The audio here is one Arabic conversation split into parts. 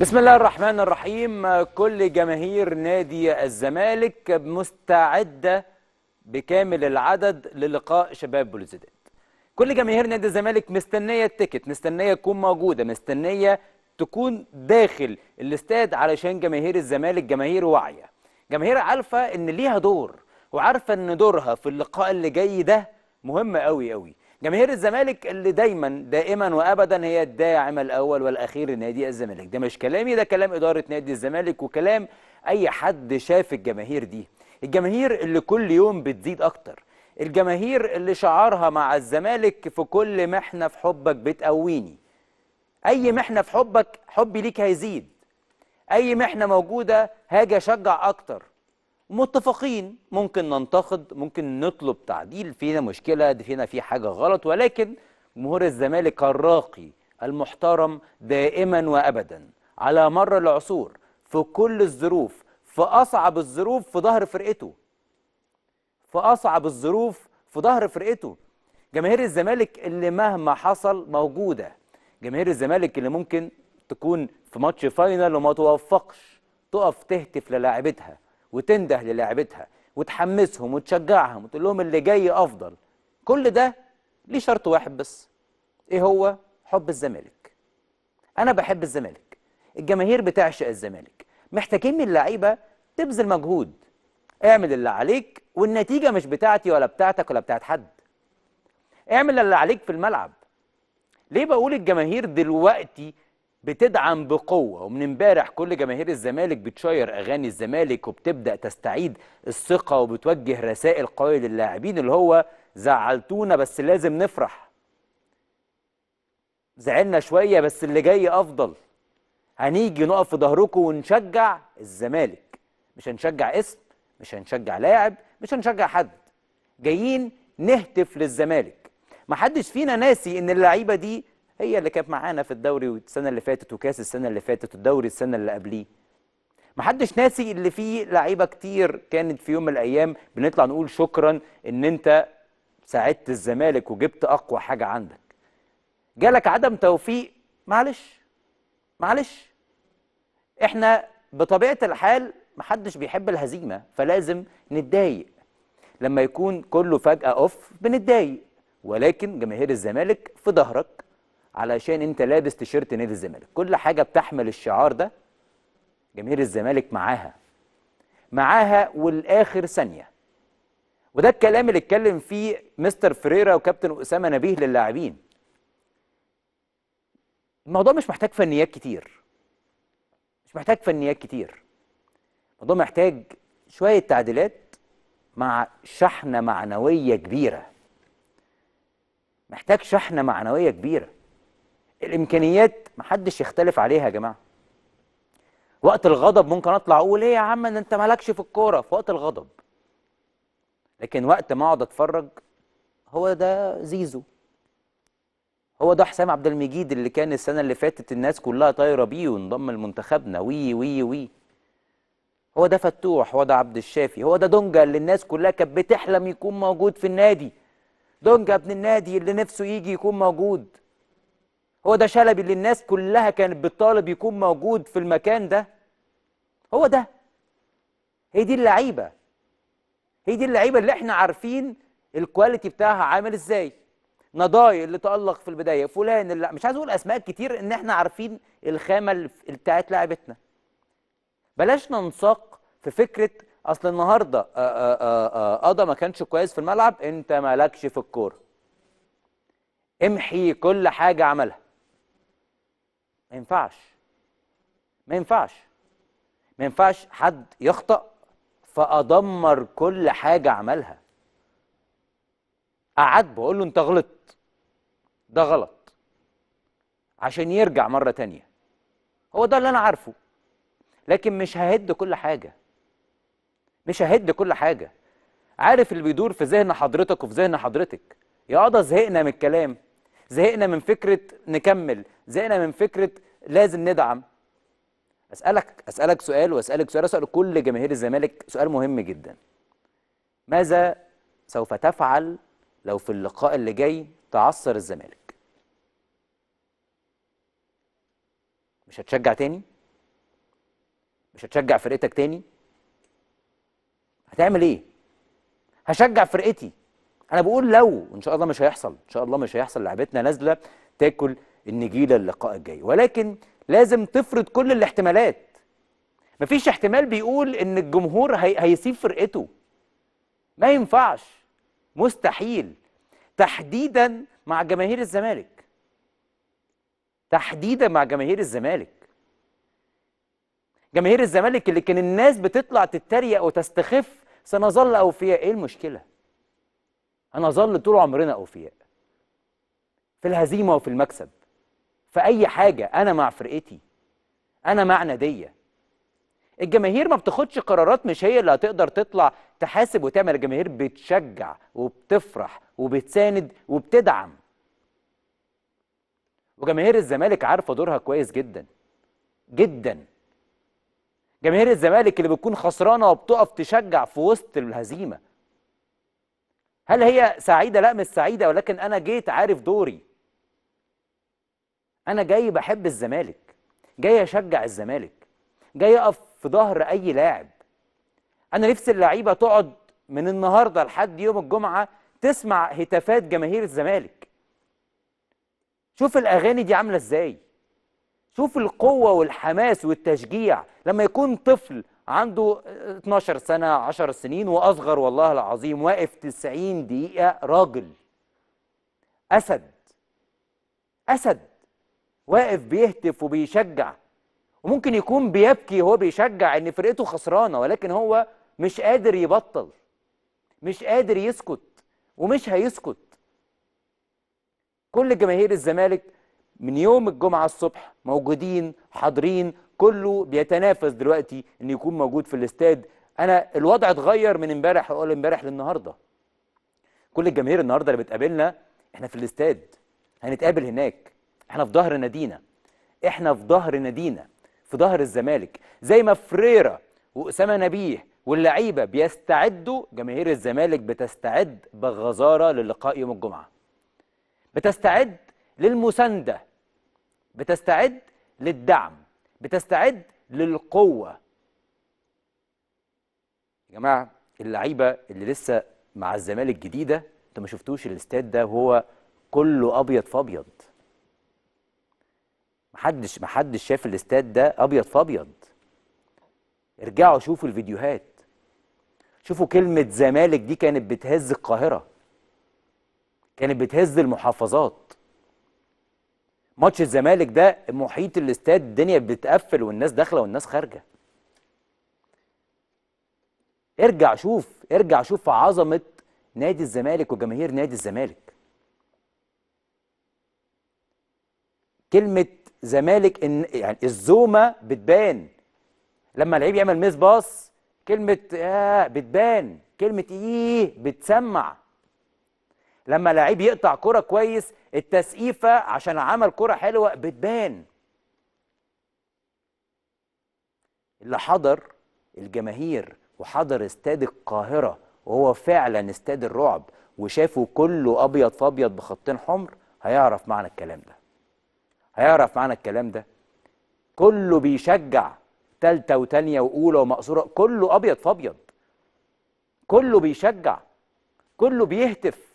بسم الله الرحمن الرحيم كل جماهير نادي الزمالك مستعدة بكامل العدد للقاء شباب بلوزداد كل جماهير نادي الزمالك مستنية التيكت مستنية تكون موجودة مستنية تكون داخل الاستاد علشان جماهير الزمالك جماهير واعية جماهير عارفة ان ليها دور وعارفة ان دورها في اللقاء اللي جاي ده مهم قوي قوي جماهير الزمالك اللي دايما دائما وابدا هي الداعم الاول والاخير لنادي الزمالك ده مش كلامي ده كلام اداره نادي الزمالك وكلام اي حد شاف الجماهير دي الجماهير اللي كل يوم بتزيد اكتر الجماهير اللي شعارها مع الزمالك في كل محنه في حبك بتقويني اي محنه في حبك حبي ليك هيزيد اي محنه موجوده هاجي اشجع اكتر متفقين ممكن ننتقد ممكن نطلب تعديل فينا مشكلة فينا في حاجة غلط ولكن جمهور الزمالك الراقي المحترم دائما وأبدا على مر العصور في كل الظروف في أصعب الظروف في ظهر فرقته في أصعب الظروف في ظهر فرقته جماهير الزمالك اللي مهما حصل موجودة جماهير الزمالك اللي ممكن تكون في ماتش فاينل وما توفقش تقف تهتف للاعبتها وتنده للاعبتها وتحمسهم وتشجعهم وتقول لهم اللي جاي افضل كل ده ليه شرط واحد بس ايه هو حب الزمالك انا بحب الزمالك الجماهير بتعشق الزمالك محتاجين من اللعيبه تبذل مجهود اعمل اللي عليك والنتيجه مش بتاعتي ولا بتاعتك ولا بتاعت حد اعمل اللي عليك في الملعب ليه بقول الجماهير دلوقتي بتدعم بقوه ومن امبارح كل جماهير الزمالك بتشير اغاني الزمالك وبتبدا تستعيد الثقه وبتوجه رسائل قويه للاعبين اللي هو زعلتونا بس لازم نفرح زعلنا شويه بس اللي جاي افضل هنيجي نقف في ظهركم ونشجع الزمالك مش هنشجع اسم مش هنشجع لاعب مش هنشجع حد جايين نهتف للزمالك محدش فينا ناسي ان اللعيبه دي هي اللي كانت معانا في الدوري السنه اللي فاتت وكاس السنه اللي فاتت والدوري السنه اللي قبليه محدش ناسي اللي فيه لعيبه كتير كانت في يوم من الايام بنطلع نقول شكرا ان انت ساعدت الزمالك وجبت اقوى حاجه عندك جالك عدم توفيق معلش معلش احنا بطبيعه الحال محدش بيحب الهزيمه فلازم نتضايق لما يكون كله فجاه اوف بنتضايق ولكن جماهير الزمالك في ظهرك علشان انت لابس تيشيرت نادي الزمالك كل حاجه بتحمل الشعار ده جماهير الزمالك معاها معاها والاخر ثانيه وده الكلام اللي اتكلم فيه مستر فريرا وكابتن اسامه نبيه للاعبين الموضوع مش محتاج فنيات كتير مش محتاج فنيات كتير الموضوع محتاج شويه تعديلات مع شحنه معنويه كبيره محتاج شحنه معنويه كبيره الامكانيات محدش يختلف عليها يا جماعه وقت الغضب ممكن اطلع اقول ايه يا عم ان انت مالكش في الكوره في وقت الغضب لكن وقت ما اقعد اتفرج هو ده زيزو هو ده حسام عبد المجيد اللي كان السنه اللي فاتت الناس كلها طايره بيه وانضم لمنتخبنا وي وي وي هو ده فتوح هو ده عبد الشافي هو ده دونجا اللي الناس كلها كانت بتحلم يكون موجود في النادي دونجا ابن النادي اللي نفسه يجي يكون موجود هو ده شلبي اللي الناس كلها كانت بتطالب يكون موجود في المكان ده هو ده هي دي اللعيبه هي دي اللعيبه اللي احنا عارفين الكواليتي بتاعها عامل ازاي نضاي اللي تألق في البدايه فلان اللي مش عايز اقول اسماء كتير ان احنا عارفين الخامه بتاعت لعبتنا بلاش ننساق في فكره اصل النهارده قضى آه، آه، آه، ما كانش كويس في الملعب انت مالكش في الكوره امحي كل حاجه عملها ما ينفعش ما ينفعش ما ينفعش حد يخطأ فأدمر كل حاجة عملها أعاد بقول له أنت غلطت ده غلط عشان يرجع مرة تانية هو ده اللي أنا عارفه لكن مش ههد كل حاجة مش ههد كل حاجة عارف اللي بيدور في ذهن حضرتك وفي ذهن حضرتك يا آه ده زهقنا من الكلام زهقنا من فكرة نكمل زهقنا من فكرة لازم ندعم أسألك أسألك سؤال وأسألك سؤال أسأل كل جماهير الزمالك سؤال مهم جدا ماذا سوف تفعل لو في اللقاء اللي جاي تعصر الزمالك مش هتشجع تاني مش هتشجع فرقتك تاني هتعمل ايه هشجع فرقتي انا بقول لو ان شاء الله مش هيحصل ان شاء الله مش هيحصل لعبتنا نازله تاكل النجيله اللقاء الجاي ولكن لازم تفرض كل الاحتمالات مفيش احتمال بيقول ان الجمهور هي... هيسيب فرقته ما ينفعش مستحيل تحديدا مع جماهير الزمالك تحديدا مع جماهير الزمالك جماهير الزمالك اللي كان الناس بتطلع تتريق وتستخف سنظل اوفياء ايه المشكله هنظل طول عمرنا أوفياء في الهزيمة وفي المكسب في أي حاجة أنا مع فرقتي أنا مع نادية الجماهير ما بتاخدش قرارات مش هي اللي هتقدر تطلع تحاسب وتعمل الجماهير بتشجع وبتفرح وبتساند وبتدعم وجماهير الزمالك عارفه دورها كويس جدا جدا جماهير الزمالك اللي بتكون خسرانه وبتقف تشجع في وسط الهزيمه هل هي سعيده لا مش سعيده ولكن انا جيت عارف دوري انا جاي بحب الزمالك جاي اشجع الزمالك جاي اقف في ظهر اي لاعب انا نفسي اللعيبه تقعد من النهارده لحد يوم الجمعه تسمع هتافات جماهير الزمالك شوف الاغاني دي عامله ازاي شوف القوه والحماس والتشجيع لما يكون طفل عنده 12 سنة 10 سنين وأصغر والله العظيم واقف 90 دقيقة راجل أسد أسد واقف بيهتف وبيشجع وممكن يكون بيبكي هو بيشجع إن فرقته خسرانة ولكن هو مش قادر يبطل مش قادر يسكت ومش هيسكت كل جماهير الزمالك من يوم الجمعة الصبح موجودين حاضرين كله بيتنافس دلوقتي ان يكون موجود في الاستاد انا الوضع اتغير من امبارح اقول امبارح للنهارده كل الجماهير النهارده اللي بتقابلنا احنا في الاستاد هنتقابل هناك احنا في ظهر نادينا احنا في ظهر نادينا في ظهر الزمالك زي ما فريرة واسامه نبيه واللعيبه بيستعدوا جماهير الزمالك بتستعد بغزاره للقاء يوم الجمعه بتستعد للمسانده بتستعد للدعم بتستعد للقوة يا جماعة اللعيبة اللي لسه مع الزمالك الجديدة انتوا ما شفتوش الاستاد ده وهو كله ابيض فابيض محدش محدش شاف الاستاد ده ابيض فابيض ارجعوا شوفوا الفيديوهات شوفوا كلمة زمالك دي كانت بتهز القاهرة كانت بتهز المحافظات ماتش الزمالك ده محيط الاستاد الدنيا بتقفل والناس داخله والناس خارجه ارجع شوف ارجع شوف عظمه نادي الزمالك وجماهير نادي الزمالك كلمه زمالك إن يعني الزومه بتبان لما لعيب يعمل ميس باص كلمه آه بتبان كلمه ايه بتسمع لما لعيب يقطع كرة كويس التسقيفة عشان عمل كرة حلوة بتبان اللي حضر الجماهير وحضر استاد القاهرة وهو فعلا استاد الرعب وشافه كله أبيض فأبيض بخطين حمر هيعرف معنى الكلام ده هيعرف معنى الكلام ده كله بيشجع تالتة وتانية وأولى ومقصورة كله أبيض فأبيض كله بيشجع كله بيهتف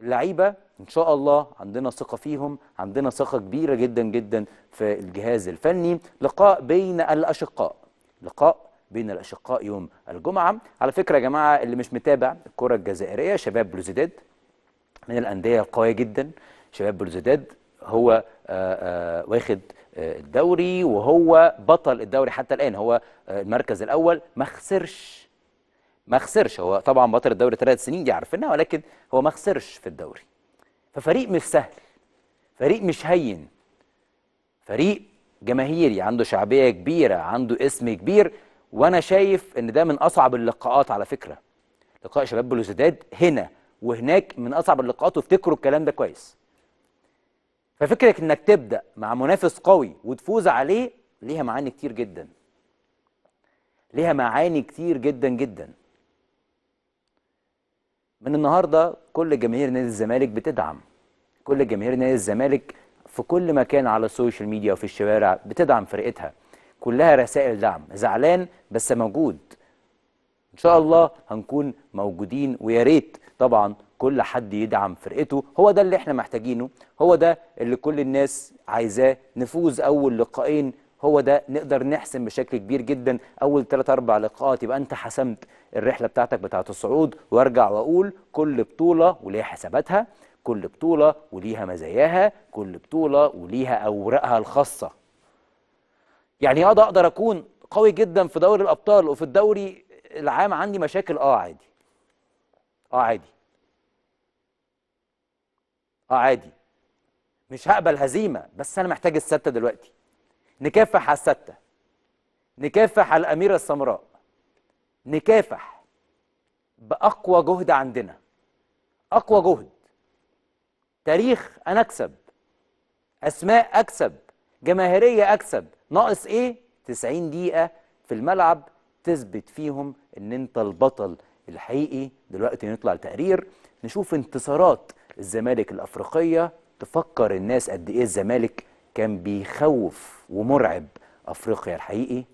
اللعيبه ان شاء الله عندنا ثقه فيهم عندنا ثقه كبيره جدا جدا في الجهاز الفني لقاء بين الاشقاء لقاء بين الاشقاء يوم الجمعه على فكره يا جماعه اللي مش متابع الكره الجزائريه شباب بلوزداد من الانديه القويه جدا شباب بلوزداد هو آآ آه، آآ آه، واخد آآ آه، الدوري وهو بطل الدوري حتى الان هو المركز الاول ما خسرش ما خسرش هو طبعا بطل الدوري ثلاث سنين دي عارفينها ولكن هو ما خسرش في الدوري ففريق مش سهل فريق مش هين فريق جماهيري عنده شعبيه كبيره عنده اسم كبير وانا شايف ان ده من اصعب اللقاءات على فكره لقاء شباب بلوزداد هنا وهناك من اصعب اللقاءات وافتكروا الكلام ده كويس ففكرك انك تبدا مع منافس قوي وتفوز عليه ليها معاني كتير جدا ليها معاني كتير جدا جدا من النهارده كل جماهير نادي الزمالك بتدعم كل جماهير نادي الزمالك في كل مكان على السوشيال ميديا وفي الشوارع بتدعم فرقتها كلها رسائل دعم زعلان بس موجود ان شاء الله هنكون موجودين ويا ريت طبعا كل حد يدعم فرقته هو ده اللي احنا محتاجينه هو ده اللي كل الناس عايزاه نفوز اول لقاءين هو ده نقدر نحسم بشكل كبير جدا اول 3 4 لقاءات يبقى انت حسمت الرحله بتاعتك بتاعه الصعود وارجع واقول كل بطوله وليها حساباتها كل بطوله وليها مزاياها كل بطوله وليها اوراقها الخاصه يعني اقدر اقدر اكون قوي جدا في دوري الابطال وفي الدوري العام عندي مشاكل اه عادي اه عادي اه عادي مش هقبل هزيمه بس انا محتاج السته دلوقتي نكافح على الستة نكافح على الأميرة السمراء نكافح بأقوى جهد عندنا أقوى جهد تاريخ أنا أكسب أسماء أكسب جماهيرية أكسب ناقص إيه؟ 90 دقيقة في الملعب تثبت فيهم إن أنت البطل الحقيقي دلوقتي نطلع لتقرير نشوف انتصارات الزمالك الأفريقية تفكر الناس قد إيه الزمالك كان بيخوف ومرعب افريقيا الحقيقي